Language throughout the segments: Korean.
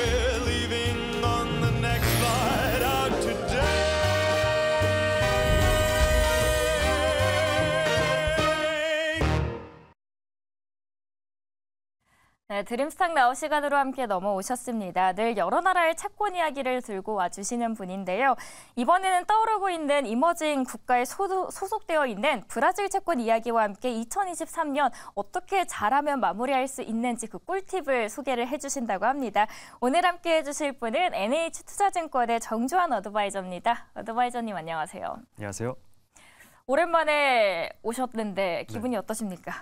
with 네, 드림스탁 나우 시간으로 함께 넘어오셨습니다. 늘 여러 나라의 채권 이야기를 들고 와주시는 분인데요. 이번에는 떠오르고 있는 이머징 국가에 소도, 소속되어 있는 브라질 채권 이야기와 함께 2023년 어떻게 잘하면 마무리할 수 있는지 그 꿀팁을 소개를 해주신다고 합니다. 오늘 함께 해주실 분은 NH투자증권의 정주환 어드바이저입니다. 어드바이저님 안녕하세요. 안녕하세요. 오랜만에 오셨는데 기분이 네. 어떠십니까?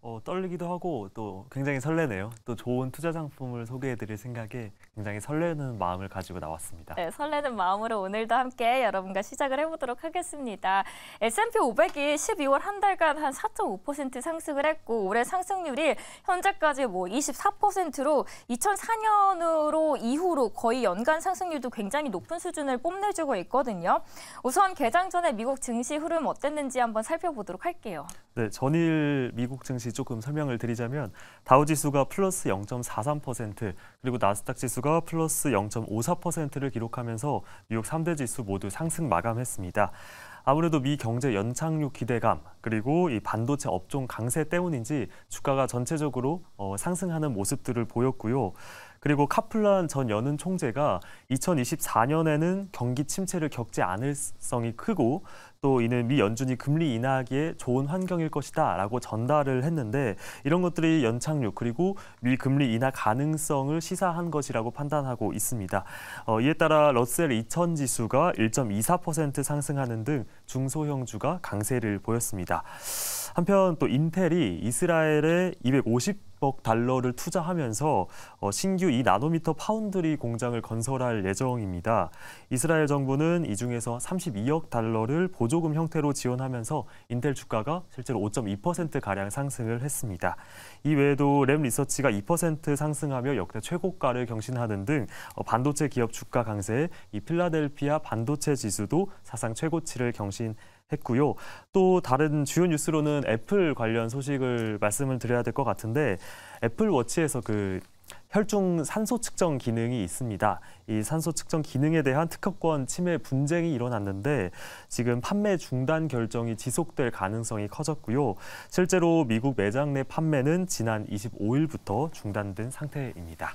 어, 떨리기도 하고 또 굉장히 설레네요. 또 좋은 투자 상품을 소개해드릴 생각에 굉장히 설레는 마음을 가지고 나왔습니다. 네, 설레는 마음으로 오늘도 함께 여러분과 시작을 해보도록 하겠습니다. S&P 500이 12월 한 달간 한 4.5% 상승을 했고 올해 상승률이 현재까지 뭐 24%로 2004년으로 이후로 거의 연간 상승률도 굉장히 높은 수준을 뽐내주고 있거든요. 우선 개장 전에 미국 증시 흐름 어땠는지 한번 살펴보도록 할게요. 네, 전일 미국 증시 조금 설명을 드리자면 다우 지수가 플러스 0.43% 그리고 나스닥 지수가 플러스 0.54%를 기록하면서 뉴욕 3대 지수 모두 상승 마감했습니다. 아무래도 미 경제 연착륙 기대감 그리고 이 반도체 업종 강세 때문인지 주가가 전체적으로 어, 상승하는 모습들을 보였고요. 그리고 카플란 전 연은 총재가 2024년에는 경기 침체를 겪지 않을 성이 크고 또 이는 미 연준이 금리 인하하기에 좋은 환경일 것이다라고 전달을 했는데 이런 것들이 연착륙 그리고 미 금리 인하 가능성을 시사한 것이라고 판단하고 있습니다. 어, 이에 따라 러셀 2000 지수가 1.24% 상승하는 등 중소형주가 강세를 보였습니다. 한편 또 인텔이 이스라엘에 250억 달러를 투자하면서 어, 신규 이나노미터 파운드리 공장을 건설할 예정입니다. 이스라엘 정부는 이 중에서 32억 달러를 보조금 형태로 지원하면서 인텔 주가가 실제로 5.2%가량 상승을 했습니다. 이외에도 램 리서치가 2% 상승하며 역대 최고가를 경신하는 등 어, 반도체 기업 주가 강세에 이 필라델피아 반도체 지수도 사상 최고치를 경신 했고요. 또 다른 주요 뉴스로는 애플 관련 소식을 말씀을 드려야 될 것 같은데 애플 워치에서 그 혈중 산소 측정 기능이 있습니다. 이 산소 측정 기능에 대한 특허권 침해 분쟁이 일어났는데 지금 판매 중단 결정이 지속될 가능성이 커졌고요. 실제로 미국 매장 내 판매는 지난 25일부터 중단된 상태입니다.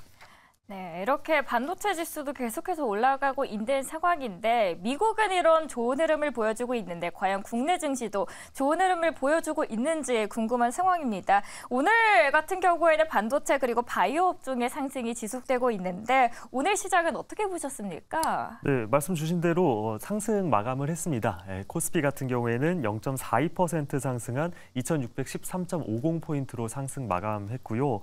네, 이렇게 반도체 지수도 계속해서 올라가고 있는 상황인데 미국은 이런 좋은 흐름을 보여주고 있는데 과연 국내 증시도 좋은 흐름을 보여주고 있는지 궁금한 상황입니다. 오늘 같은 경우에는 반도체 그리고 바이오 업종의 상승이 지속되고 있는데 오늘 시작은 어떻게 보셨습니까? 네, 말씀 주신 대로 어, 상승 마감을 했습니다. 예, 코스피 같은 경우에는 0.42% 상승한 2613.50포인트로 상승 마감했고요.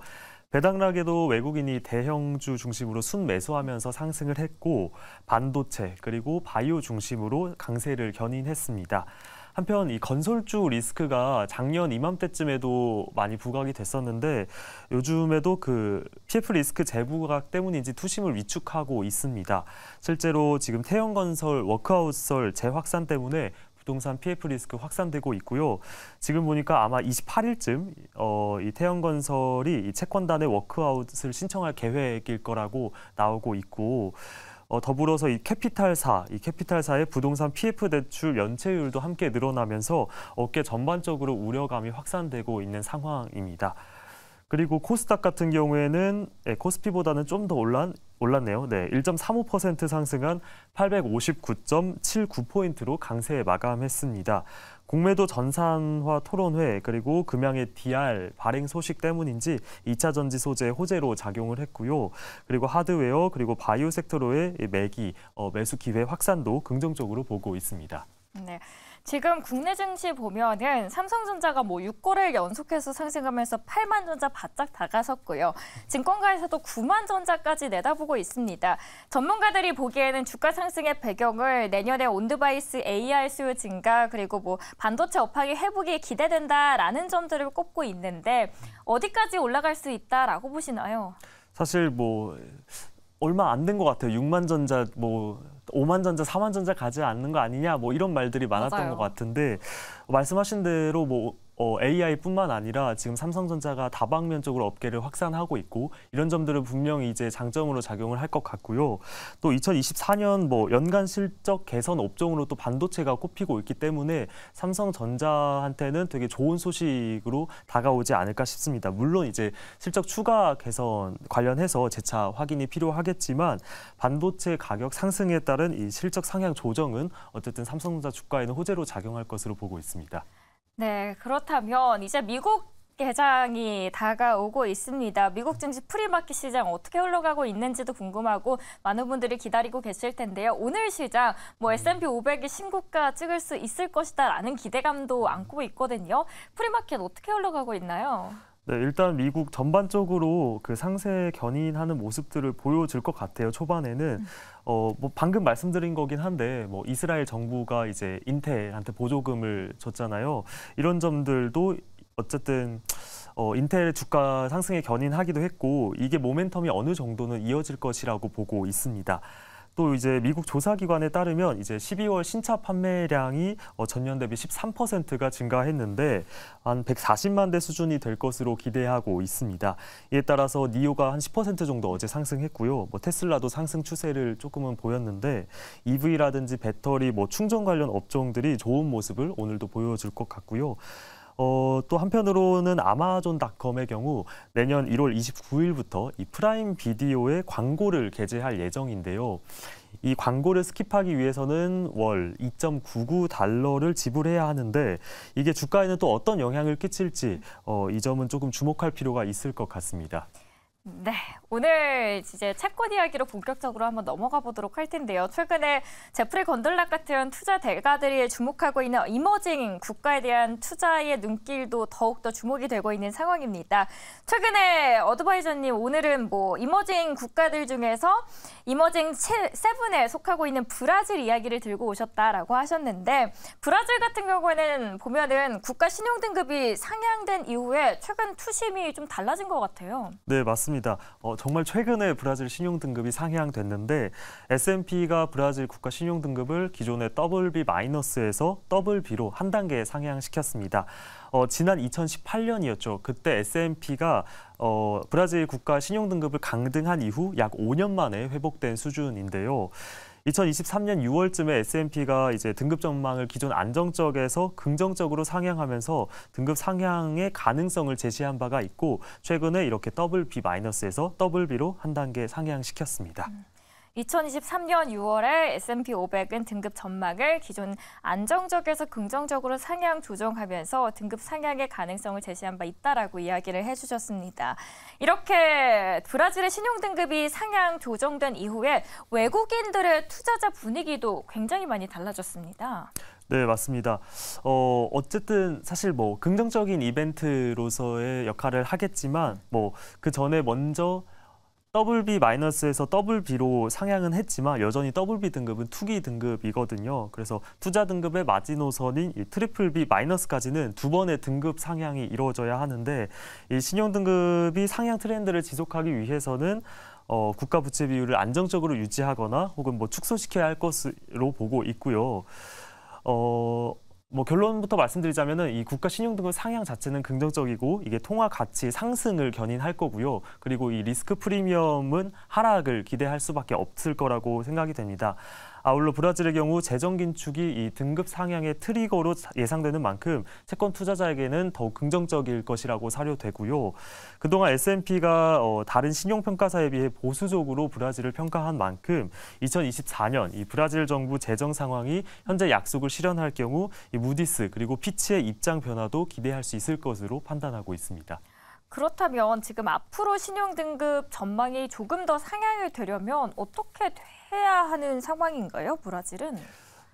배당락에도 외국인이 대형주 중심으로 순매수하면서 상승을 했고 반도체 그리고 바이오 중심으로 강세를 견인했습니다. 한편 이 건설주 리스크가 작년 이맘때쯤에도 많이 부각이 됐었는데 요즘에도 그 PF 리스크 재부각 때문인지 투심을 위축하고 있습니다. 실제로 지금 태형건설 워크아웃설 재확산 때문에 부동산 PF 리스크 확산되고 있고요. 지금 보니까 아마 28일쯤 어, 이 태영건설이 이 채권단의 워크아웃을 신청할 계획일 거라고 나오고 있고 어, 더불어서 이 캐피탈사, 이 캐피탈사의 부동산 PF 대출 연체율도 함께 늘어나면서 업계 전반적으로 우려감이 확산되고 있는 상황입니다. 그리고 코스닥 같은 경우에는 네, 코스피보다는 좀 더 올랐, 올랐네요. 네, 1.35% 상승한 859.79포인트로 강세 마감했습니다. 공매도 전산화 토론회 그리고 금양의 DR 발행 소식 때문인지 2차 전지 소재 호재로 작용을 했고요. 그리고 하드웨어 그리고 바이오 섹터로의 매기, 어, 매수 기회 확산도 긍정적으로 보고 있습니다. 네. 지금 국내 증시 보면은 삼성전자가 뭐 6거래일 연속해서 상승하면서 8만 전자 바짝 다가섰고요. 증권가에서도 9만 전자까지 내다보고 있습니다. 전문가들이 보기에는 주가 상승의 배경을 내년에 온드바이스 AI 수요 증가 그리고 뭐 반도체 업황의 회복이 기대된다라는 점들을 꼽고 있는데 어디까지 올라갈 수 있다라고 보시나요? 사실 뭐 얼마 안 된 것 같아요. 6만 전자 뭐 5만전자4만전자 가지 않는 거 아니냐 뭐 이런 말들이 많았던 맞아요. 것 같은데 말씀하신 대로 뭐 어, AI뿐만 아니라 지금 삼성전자가 다방면적으로 업계를 확산하고 있고 이런 점들을 분명히 이제 장점으로 작용을 할 것 같고요. 또 2024년 뭐 연간 실적 개선 업종으로 또 반도체가 꼽히고 있기 때문에 삼성전자한테는 되게 좋은 소식으로 다가오지 않을까 싶습니다. 물론 이제 실적 추가 개선 관련해서 재차 확인이 필요하겠지만 반도체 가격 상승에 따른 이 실적 상향 조정은 어쨌든 삼성전자 주가에는 호재로 작용할 것으로 보고 있습니다. 네, 그렇다면 이제 미국 개장이 다가오고 있습니다. 미국 증시 프리마켓 시장 어떻게 흘러가고 있는지도 궁금하고 많은 분들이 기다리고 계실 텐데요. 오늘 시장 뭐 음. S&P 500이 신고가 찍을 수 있을 것이다라는 기대감도 안고 있거든요. 프리마켓 어떻게 흘러가고 있나요? 네, 일단 미국 전반적으로 그 상세 견인하는 모습들을 보여줄 것 같아요. 초반에는 음. 어, 뭐 방금 말씀드린 거긴 한데 뭐 이스라엘 정부가 이제 인텔한테 보조금을 줬잖아요. 이런 점들도 어쨌든 어, 인텔 주가 상승에 견인하기도 했고 이게 모멘텀이 어느 정도는 이어질 것이라고 보고 있습니다. 또 이제 미국 조사기관에 따르면 이제 12월 신차 판매량이 어, 전년 대비 13%가 증가했는데 한 140만 대 수준이 될 것으로 기대하고 있습니다. 이에 따라서 니오가 한 10% 정도 어제 상승했고요. 뭐 테슬라도 상승 추세를 조금은 보였는데 EV라든지 배터리, 뭐 충전 관련 업종들이 좋은 모습을 오늘도 보여줄 것 같고요. 어, 또 한편으로는 아마존닷컴의 경우 내년 1월 29일부터 이 프라임 비디오에 광고를 게재할 예정인데요. 이 광고를 스킵하기 위해서는 월 2.99달러를 지불해야 하는데 이게 주가에는 또 어떤 영향을 끼칠지 어, 이 점은 조금 주목할 필요가 있을 것 같습니다. 네, 오늘 이제 채권 이야기로 본격적으로 한번 넘어가 보도록 할 텐데요. 최근에 제프리 건들락 같은 투자 대가들이 주목하고 있는 이머징 국가에 대한 투자의 눈길도 더욱더 주목이 되고 있는 상황입니다. 최근에 어드바이저님 오늘은 뭐 이머징 국가들 중에서 이머징 세븐에 속하고 있는 브라질 이야기를 들고 오셨다라고 하셨는데 브라질 같은 경우에는 보면은 국가 신용 등급이 상향된 이후에 최근 투심이 좀 달라진 것 같아요. 네 맞습니다. 어, 정말 최근에 브라질 신용 등급이 상향됐는데 S&P가 브라질 국가 신용 등급을 기존의 BB 마이너스에서 BB로 한 단계 상향시켰습니다. 어, 지난 2018년이었죠. 그때 S&P가 어, 브라질 국가 신용 등급을 강등한 이후 약 5년 만에 회복된 수준인데요. 2023년 6월쯤에 S&P가 이제 등급 전망을 기존 안정적에서 긍정적으로 상향하면서 등급 상향의 가능성을 제시한 바가 있고 최근에 이렇게 WB-에서 WB로 한 단계 상향시켰습니다. 음. 2023년 6월에 S&P 500은 등급 전망을 기존 안정적에서 긍정적으로 상향 조정하면서 등급 상향의 가능성을 제시한 바 있다라고 이야기를 해주셨습니다. 이렇게 브라질의 신용 등급이 상향 조정된 이후에 외국인들의 투자자 분위기도 굉장히 많이 달라졌습니다. 네, 맞습니다. 어, 어쨌든 사실 뭐 긍정적인 이벤트로서의 역할을 하겠지만 뭐 그 전에 먼저 WB-에서 WB로 상향은 했지만 여전히 WB 등급은 투기 등급이거든요. 그래서 투자 등급의 마지노선인 이 트리플 B-까지는 두 번의 등급 상향이 이루어져야 하는데 이 신용 등급이 상향 트렌드를 지속하기 위해서는 어, 국가 부채 비율을 안정적으로 유지하거나 혹은 뭐 축소시켜야 할 것으로 보고 있고요. 어, 뭐 결론부터 말씀드리자면은 이 국가 신용등급 상향 자체는 긍정적이고 이게 통화 가치 상승을 견인할 거고요. 그리고 이 리스크 프리미엄은 하락을 기대할 수밖에 없을 거라고 생각이 됩니다. 아울러 브라질의 경우 재정 긴축이 이 등급 상향의 트리거로 예상되는 만큼 채권 투자자에게는 더욱 긍정적일 것이라고 사료되고요. 그동안 S&P가 어, 다른 신용평가사에 비해 보수적으로 브라질을 평가한 만큼 2024년 이 브라질 정부 재정 상황이 현재 약속을 실현할 경우 이 무디스 그리고 피치의 입장 변화도 기대할 수 있을 것으로 판단하고 있습니다. 그렇다면 지금 앞으로 신용 등급 전망이 조금 더 상향이 되려면 어떻게 돼야 해야 하는 상황인가요, 브라질은?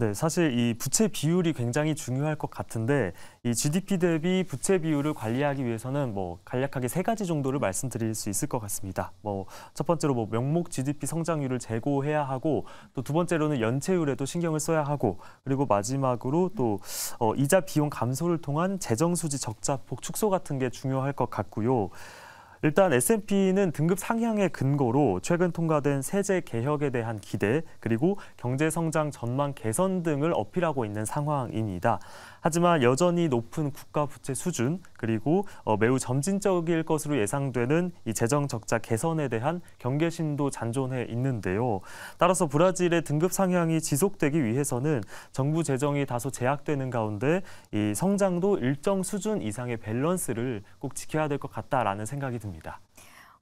네, 사실 이 부채 비율이 굉장히 중요할 것 같은데 이 GDP 대비 부채 비율을 관리하기 위해서는 뭐 간략하게 세 가지 정도를 말씀드릴 수 있을 것 같습니다. 뭐 첫 번째로 뭐 명목 GDP 성장률을 제고해야 하고 또 두 번째로는 연체율에도 신경을 써야 하고 그리고 마지막으로 또 어, 이자 비용 감소를 통한 재정 수지 적자폭 축소 같은 게 중요할 것 같고요. 일단 S&P는 등급 상향의 근거로 최근 통과된 세제 개혁에 대한 기대 그리고 경제 성장 전망 개선 등을 어필하고 있는 상황입니다. 하지만 여전히 높은 국가 부채 수준 그리고 어, 매우 점진적일 것으로 예상되는 이 재정 적자 개선에 대한 경계심도 잔존해 있는데요. 따라서 브라질의 등급 상향이 지속되기 위해서는 정부 재정이 다소 제약되는 가운데 이 성장도 일정 수준 이상의 밸런스를 꼭 지켜야 될 것 같다라는 생각이 듭니다.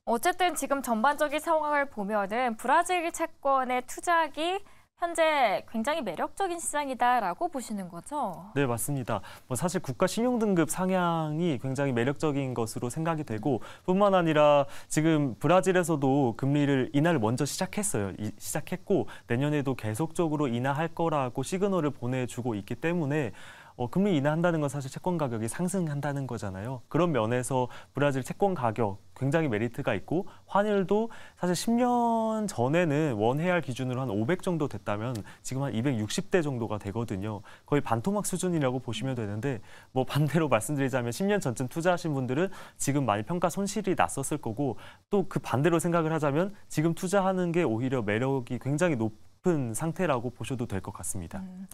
어쨌든 지금 전반적인 상황을 보면은 브라질 채권의 투자기 현재 굉장히 매력적인 시장이다라고 보시는 거죠? 네, 맞습니다. 뭐 사실 국가 신용등급 상향이 굉장히 매력적인 것으로 생각이 되고 뿐만 아니라 지금 브라질에서도 금리를 인하를 먼저 시작했어요. 이, 시작했고 내년에도 계속적으로 인하할 거라고 시그널을 보내주고 있기 때문에 어, 금리 인하한다는 건 사실 채권 가격이 상승한다는 거잖아요. 그런 면에서 브라질 채권 가격 굉장히 메리트가 있고 환율도 사실 10년 전에는 원해알 기준으로 한 500 정도 됐다면 지금 한 260대 정도가 되거든요. 거의 반토막 수준이라고 보시면 되는데 뭐 반대로 말씀드리자면 10년 전쯤 투자하신 분들은 지금 많이 평가 손실이 났었을 거고 또 그 반대로 생각을 하자면 지금 투자하는 게 오히려 매력이 굉장히 높은 상태라고 보셔도 될 것 같습니다. 음.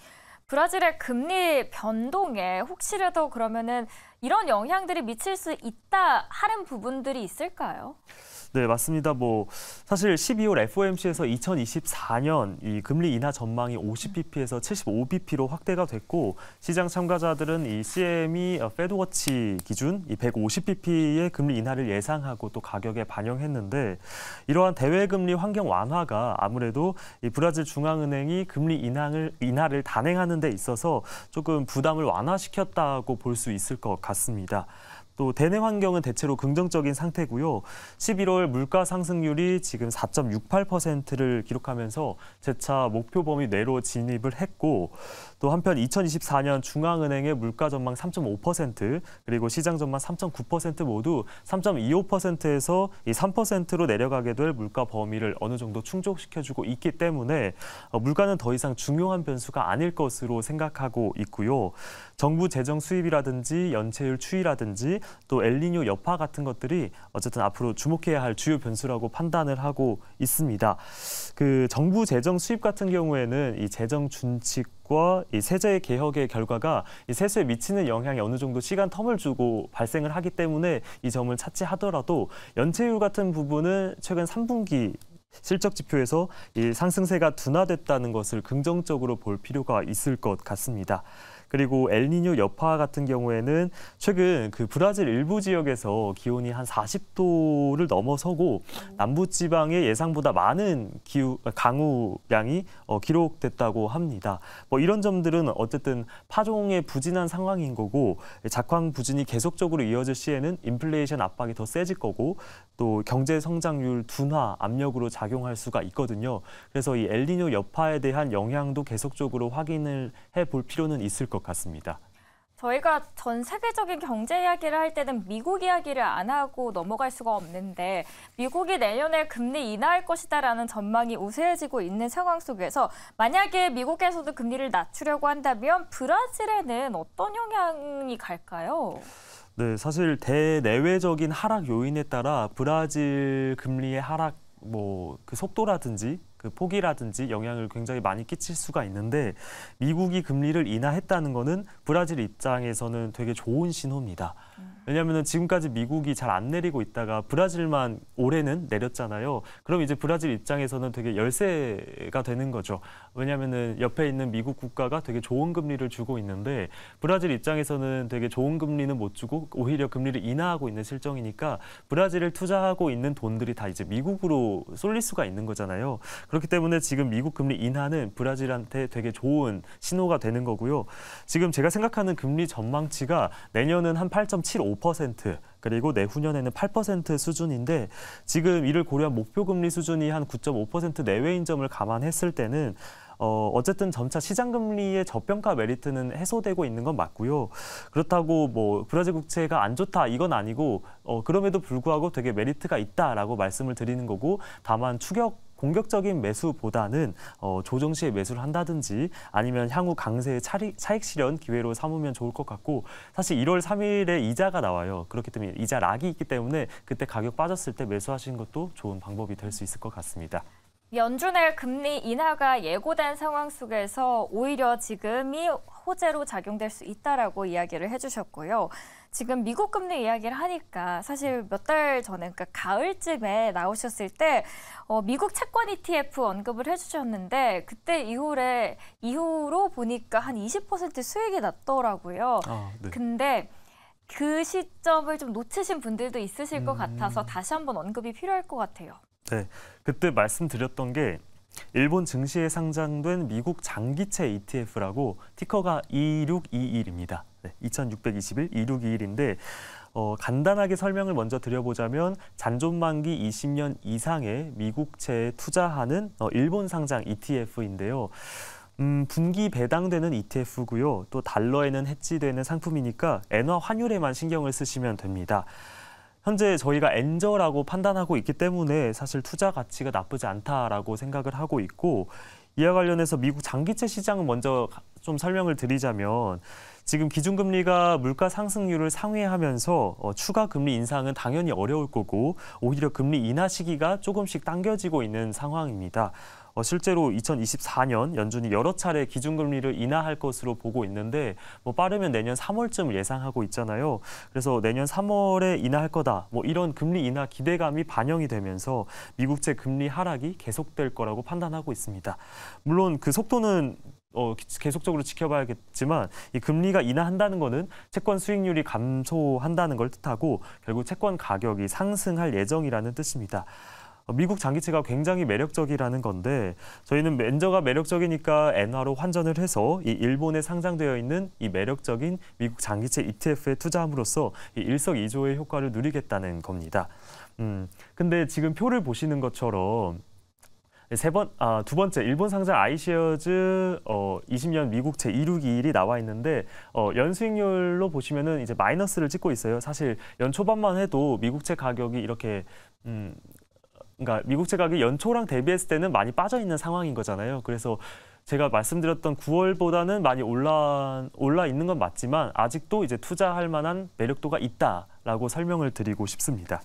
브라질의 금리 변동에 혹시라도 그러면은 이런 영향들이 미칠 수 있다 하는 부분들이 있을까요? 네, 맞습니다. 뭐 사실 12월 FOMC에서 2024년 이 금리 인하 전망이 50bp에서 75bp로 확대가 됐고 시장 참가자들은 이 CM이 어, 페드워치 기준 이 150bp의 금리 인하를 예상하고 또 가격에 반영했는데 이러한 대외 금리 환경 완화가 아무래도 이 브라질 중앙은행이 금리 인하를 인하를 단행하는 데 있어서 조금 부담을 완화시켰다고 볼 수 있을 것 같습니다. 같습니다. 또 대내 환경은 대체로 긍정적인 상태고요. 11월 물가 상승률이 지금 4.68%를 기록하면서 재차 목표 범위 내로 진입을 했고 또 한편 2024년 중앙은행의 물가 전망 3.5% 그리고 시장 전망 3.9% 모두 3.25%에서 3%로 내려가게 될 물가 범위를 어느 정도 충족시켜주고 있기 때문에 어, 물가는 더 이상 중요한 변수가 아닐 것으로 생각하고 있고요. 정부 재정 수입이라든지 연체율 추이라든지 또엘리뇨 여파 같은 것들이 어쨌든 앞으로 주목해야 할 주요 변수라고 판단을 하고 있습니다. 그 정부 재정 수입 같은 경우에는 이 재정 준칙과 이 세제 개혁의 결과가 이 세수에 미치는 영향이 어느 정도 시간 텀을 주고 발생을 하기 때문에 이 점을 차치하더라도 연체율 같은 부분은 최근 3분기 실적 지표에서 이 상승세가 둔화됐다는 것을 긍정적으로 볼 필요가 있을 것 같습니다. 그리고 엘니뇨 여파 같은 경우에는 최근 그 브라질 일부 지역에서 기온이 한 40도를 넘어서고 남부 지방에 예상보다 많은 기후 강우량이 어, 기록됐다고 합니다. 뭐 이런 점들은 어쨌든 파종의 부진한 상황인 거고 작황 부진이 계속적으로 이어질 시에는 인플레이션 압박이 더 세질 거고 또 경제 성장률 둔화 압력으로 작용할 수가 있거든요. 그래서 이 엘니뇨 여파에 대한 영향도 계속적으로 확인을 해 볼 필요는 있을 것것 같습니다. 저희가 전 세계적인 경제 이야기를 할 때는 미국 이야기를 안 하고 넘어갈 수가 없는데 미국이 내년에 금리 인하할 것이다라는 전망이 우세해지고 있는 상황 속에서 만약에 미국에서도 금리를 낮추려고 한다면 브라질에는 어떤 영향이 갈까요? 네, 사실 대내외적인 하락 요인에 따라 브라질 금리의 하락 뭐 그 속도라든지 그 폭이라든지 영향을 굉장히 많이 끼칠 수가 있는데 미국이 금리를 인하했다는 거는 브라질 입장에서는 되게 좋은 신호입니다. 음. 왜냐하면 지금까지 미국이 잘 안 내리고 있다가 브라질만 올해는 내렸잖아요. 그럼 이제 브라질 입장에서는 되게 열세가 되는 거죠. 왜냐하면은 옆에 있는 미국 국가가 되게 좋은 금리를 주고 있는데 브라질 입장에서는 되게 좋은 금리는 못 주고 오히려 금리를 인하하고 있는 실정이니까 브라질을 투자하고 있는 돈들이 다 이제 미국으로 쏠릴 수가 있는 거잖아요. 그렇기 때문에 지금 미국 금리 인하는 브라질한테 되게 좋은 신호가 되는 거고요. 지금 제가 생각하는 금리 전망치가 내년은 한 8.75%. 그리고 내후년에는 8% 수준인데 지금 이를 고려한 목표 금리 수준이 한 9.5% 내외인 점을 감안했을 때는 어, 어쨌든 점차 시장 금리의 저평가 메리트는 해소되고 있는 건 맞고요. 그렇다고 뭐 브라질 국채가 안 좋다 이건 아니고 어, 그럼에도 불구하고 되게 메리트가 있다라고 말씀을 드리는 거고 다만 추격 공격적인 매수보다는 어, 조정 시에 매수를 한다든지 아니면 향후 강세의 차리, 차익 실현 기회로 삼으면 좋을 것 같고 사실 1월 3일에 이자가 나와요. 그렇기 때문에 이자 락이 있기 때문에 그때 가격 빠졌을 때 매수하시는 것도 좋은 방법이 될 수 있을 것 같습니다. 연준의 금리 인하가 예고된 상황 속에서 오히려 지금이 호재로 작용될 수 있다라고 이야기를 해주셨고요. 지금 미국 금리 이야기를 하니까 사실 몇 달 전에 그러니까 가을쯤에 나오셨을 때 어, 미국 채권 ETF 언급을 해주셨는데 그때 이후에 이후로 보니까 한 20% 수익이 났더라고요. 아, 네. 근데 그 시점을 좀 놓치신 분들도 있으실 음... 것 같아서 음. 다시 한번 언급이 필요할 것 같아요. 네, 그때 말씀드렸던 게 일본 증시에 상장된 미국 장기채 ETF라고 티커가 2621입니다. 네, 2621, 2621인데 어, 간단하게 설명을 먼저 드려보자면 잔존만기 20년 이상의 미국채에 투자하는 어, 일본 상장 ETF인데요. 음, 분기 배당되는 ETF고요. 또 달러에는 해지되는 상품이니까 엔화 환율에만 신경을 쓰시면 됩니다. 현재 저희가 엔저라고 판단하고 있기 때문에 사실 투자 가치가 나쁘지 않다라고 생각을 하고 있고 이와 관련해서 미국 장기채 시장은 먼저 좀 설명을 드리자면 지금 기준금리가 물가 상승률을 상회하면서 어, 추가 금리 인상은 당연히 어려울 거고 오히려 금리 인하 시기가 조금씩 당겨지고 있는 상황입니다. 어, 실제로 2024년 연준이 여러 차례 기준금리를 인하할 것으로 보고 있는데 뭐 빠르면 내년 3월쯤을 예상하고 있잖아요. 그래서 내년 3월에 인하할 거다. 뭐 이런 금리 인하 기대감이 반영이 되면서 미국채 금리 하락이 계속될 거라고 판단하고 있습니다. 물론 그 속도는 어, 계속적으로 지켜봐야겠지만 이 금리가 인하한다는 것은 채권 수익률이 감소한다는 걸 뜻하고 결국 채권 가격이 상승할 예정이라는 뜻입니다. 어, 미국 장기채가 굉장히 매력적이라는 건데 저희는 엔저가 매력적이니까 엔화로 환전을 해서 이 일본에 상장되어 있는 이 매력적인 미국 장기채 ETF에 투자함으로써 이 일석이조의 효과를 누리겠다는 겁니다. 음, 근데 지금 표를 보시는 것처럼 세 번, 아, 두 번째 일본 상장 아이쉐어즈 어, 20년 미국채 2 6 2이 나와 있는데 어, 연수익률로 보시면은 이제 마이너스를 찍고 있어요. 사실 연 초반만 해도 미국채 가격이 이렇게 음, 그러니까 미국 채각이 연초랑 대비했을 때는 많이 빠져 있는 상황인 거잖아요. 그래서 제가 말씀드렸던 9월보다는 많이 올라 올라 있는 건 맞지만 아직도 이제 투자할 만한 매력도가 있다라고 설명을 드리고 싶습니다.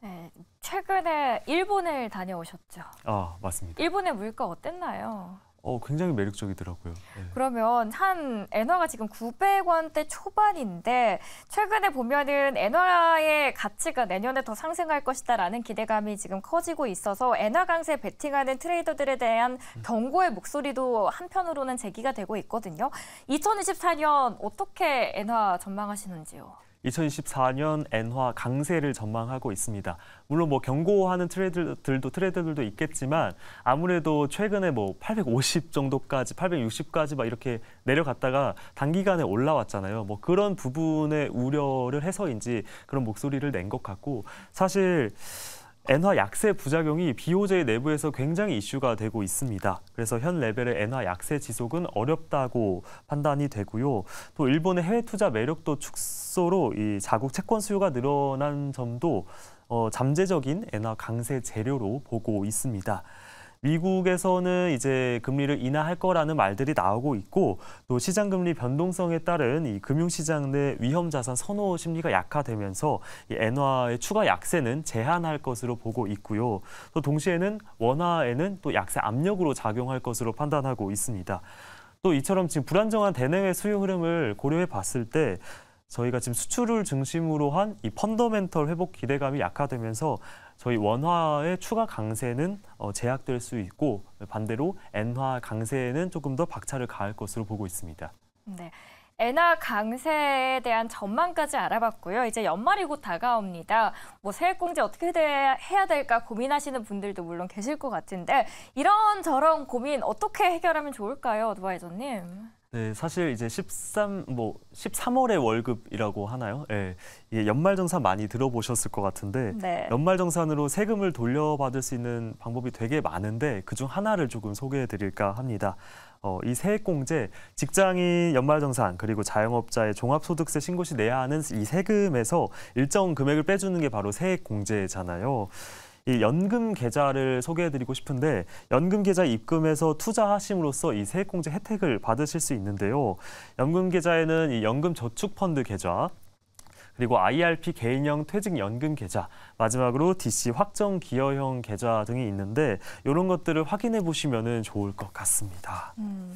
네, 최근에 일본을 다녀오셨죠? 아, 맞습니다. 일본의 물가 어땠나요? 어, 굉장히 매력적이더라고요. 네. 그러면 한 엔화가 지금 900원대 초반인데 최근에 보면은 엔화의 가치가 내년에 더 상승할 것이다라는 기대감이 지금 커지고 있어서 엔화 강세 베팅하는 트레이더들에 대한 음. 경고의 목소리도 한편으로는 제기가 되고 있거든요. 2024년 어떻게 엔화 전망하시는지요? 2024년 엔화 강세를 전망하고 있습니다. 물론 뭐 경고하는 트레이드들도 트레이드들도 있겠지만 아무래도 최근에 뭐 850 정도까지 860까지 막 이렇게 내려갔다가 단기간에 올라왔잖아요. 뭐 그런 부분의 우려를 해서인지 그런 목소리를 낸 것 같고 사실 엔화 약세 부작용이 BOJ 내부에서 굉장히 이슈가 되고 있습니다. 그래서 현 레벨의 엔화 약세 지속은 어렵다고 판단이 되고요. 또 일본의 해외 투자 매력도 축소로 이 자국 채권 수요가 늘어난 점도 어, 잠재적인 엔화 강세 재료로 보고 있습니다. 미국에서는 이제 금리를 인하할 거라는 말들이 나오고 있고 또 시장 금리 변동성에 따른 이 금융시장 내 위험 자산 선호 심리가 약화되면서 이 엔화의 추가 약세는 제한할 것으로 보고 있고요. 또 동시에는 원화에는 또 약세 압력으로 작용할 것으로 판단하고 있습니다. 또 이처럼 지금 불안정한 대내외 수요 흐름을 고려해 봤을 때 저희가 지금 수출을 중심으로 한 이 펀더멘털 회복 기대감이 약화되면서 저희 원화의 추가 강세는 어, 제약될 수 있고 반대로 엔화 강세에는 조금 더 박차를 가할 것으로 보고 있습니다. 네. 엔화 강세에 대한 전망까지 알아봤고요. 이제 연말이 곧 다가옵니다. 뭐 세액공제 어떻게 해야 될까 고민하시는 분들도 물론 계실 것 같은데 이런 저런 고민 어떻게 해결하면 좋을까요, 어바이저님 네, 사실 이제 13, 뭐 13월의 월급이라고 하나요? 예. 네, 연말정산 많이 들어보셨을 것 같은데 네. 연말정산으로 세금을 돌려받을 수 있는 방법이 되게 많은데 그 중 하나를 조금 소개해 드릴까 합니다. 어, 이 세액공제, 직장인 연말정산 그리고 자영업자의 종합소득세 신고 시 내야 하는 이 세금에서 일정 금액을 빼주는 게 바로 세액공제잖아요. 이 연금 계좌를 소개해드리고 싶은데 연금 계좌 입금에서 투자하심으로써 이 세액공제 혜택을 받으실 수 있는데요. 연금 계좌에는 이 연금 저축펀드 계좌, 그리고 IRP 개인형 퇴직연금 계좌, 마지막으로 DC 확정 기여형 계좌 등이 있는데 이런 것들을 확인해 보시면 좋을 것 같습니다. 음.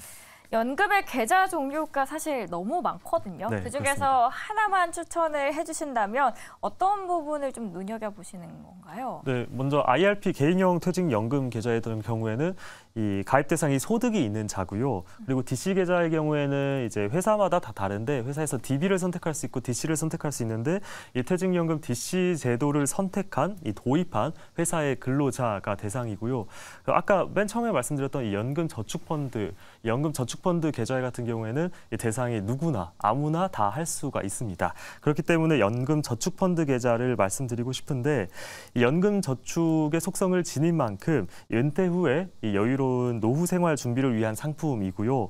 연금의 계좌 종류가 사실 너무 많거든요. 네, 그중에서 하나만 추천을 해주신다면 어떤 부분을 좀 눈여겨보시는 건가요? 네, 먼저 IRP 개인형 퇴직연금 계좌에 드는 경우에는 이 가입 대상이 소득이 있는 자고요. 그리고 DC 계좌의 경우에는 이제 회사마다 다 다른데 회사에서 DB를 선택할 수 있고 DC를 선택할 수 있는데 이 퇴직연금 DC 제도를 선택한 이 도입한 회사의 근로자가 대상이고요. 그 아까 맨 처음에 말씀드렸던 이 연금 저축펀드, 연금 저축펀드 계좌 같은 경우에는 이 대상이 누구나 아무나 다 할 수가 있습니다. 그렇기 때문에 연금 저축펀드 계좌를 말씀드리고 싶은데 연금 저축의 속성을 지닌 만큼 은퇴 후에 이 여유로 흥로운 노후 생활 준비를 위한 상품이고요.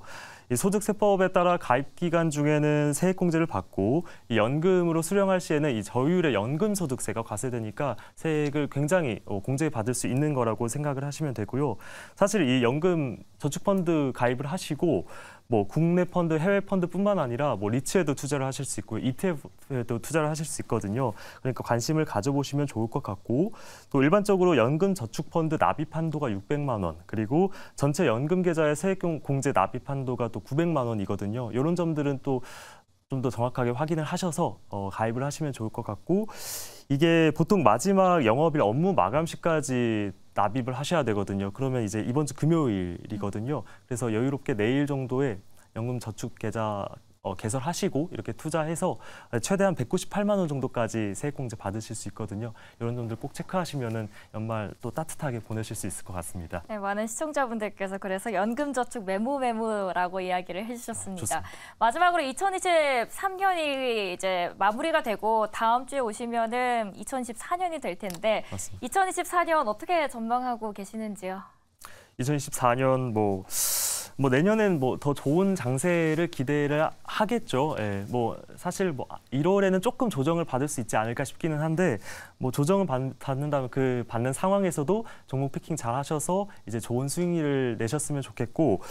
소득세법에 따라 가입 기간 중에는 세액공제를 받고 연금으로 수령할 시에는 이 저율의 연금소득세가 과세되니까 세액을 굉장히 어, 공제받을 수 있는 거라고 생각을 하시면 되고요. 사실 이 연금 저축펀드 가입을 하시고 뭐 국내 펀드, 해외 펀드뿐만 아니라 뭐 리츠에도 투자를 하실 수 있고 ETF에도 투자를 하실 수 있거든요. 그러니까 관심을 가져보시면 좋을 것 같고 또 일반적으로 연금 저축 펀드 납입 한도가 600만 원 그리고 전체 연금 계좌의 세액 공제 납입 한도가 또 900만 원이거든요. 이런 점들은 또 좀 더 정확하게 확인을 하셔서 어, 가입을 하시면 좋을 것 같고 이게 보통 마지막 영업일 업무 마감 시까지 납입을 하셔야 되거든요. 그러면 이제 이번 주 금요일이거든요. 그래서 여유롭게 내일 정도에 연금 저축 계좌 어, 개설하시고 이렇게 투자해서 최대한 198만 원 정도까지 세액공제 받으실 수 있거든요. 이런 점들 꼭 체크하시면은 연말 또 따뜻하게 보내실 수 있을 것 같습니다. 네, 많은 시청자분들께서 그래서 연금저축 메모 메모라고 이야기를 해주셨습니다. 아, 마지막으로 2023년이 이제 마무리가 되고 다음 주에 오시면은 2024년이 될 텐데 맞습니다. 2024년 어떻게 전망하고 계시는지요? 2024년 뭐. 뭐 내년엔 뭐 더 좋은 장세를 기대를 하겠죠. 예, 뭐 사실 뭐 1월에는 조금 조정을 받을 수 있지 않을까 싶기는 한데 뭐 조정을 받, 는다면그 받는 상황에서도 종목 피킹 잘 하셔서 이제 좋은 수익률을 내셨으면 좋겠고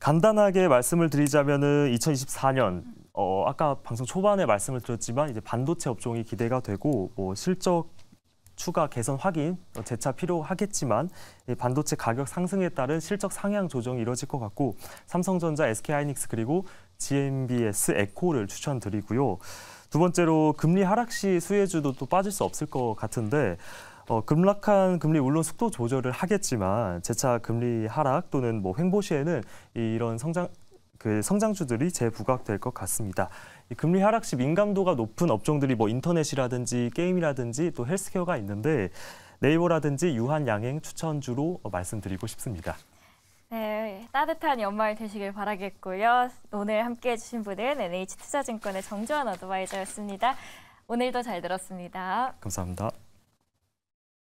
간단하게 말씀을 드리자면은 2024년 어 아까 방송 초반에 말씀을 드렸지만 이제 반도체 업종이 기대가 되고 뭐 실적 추가 개선 확인 어, 재차 필요하겠지만 반도체 가격 상승에 따른 실적 상향 조정이 이뤄질 것 같고 삼성전자, SK하이닉스 그리고 GMBS 에코를 추천드리고요. 두 번째로 금리 하락 시 수혜주도 또 빠질 수 없을 것 같은데 어, 급락한 금리 물론 속도 조절을 하겠지만 재차 금리 하락 또는 뭐 횡보 시에는 이런 성장 그 성장주들이 재부각될 것 같습니다. 금리 하락 시 민감도가 높은 업종들이 뭐 인터넷이라든지 게임이라든지 또 헬스케어가 있는데 네이버라든지 유한 양행 추천주로 어, 말씀드리고 싶습니다. 네, 따뜻한 연말 되시길 바라겠고요. 오늘 함께해 주신 분은 NH투자증권의 정주환 어드바이저였습니다. 오늘도 잘 들었습니다. 감사합니다.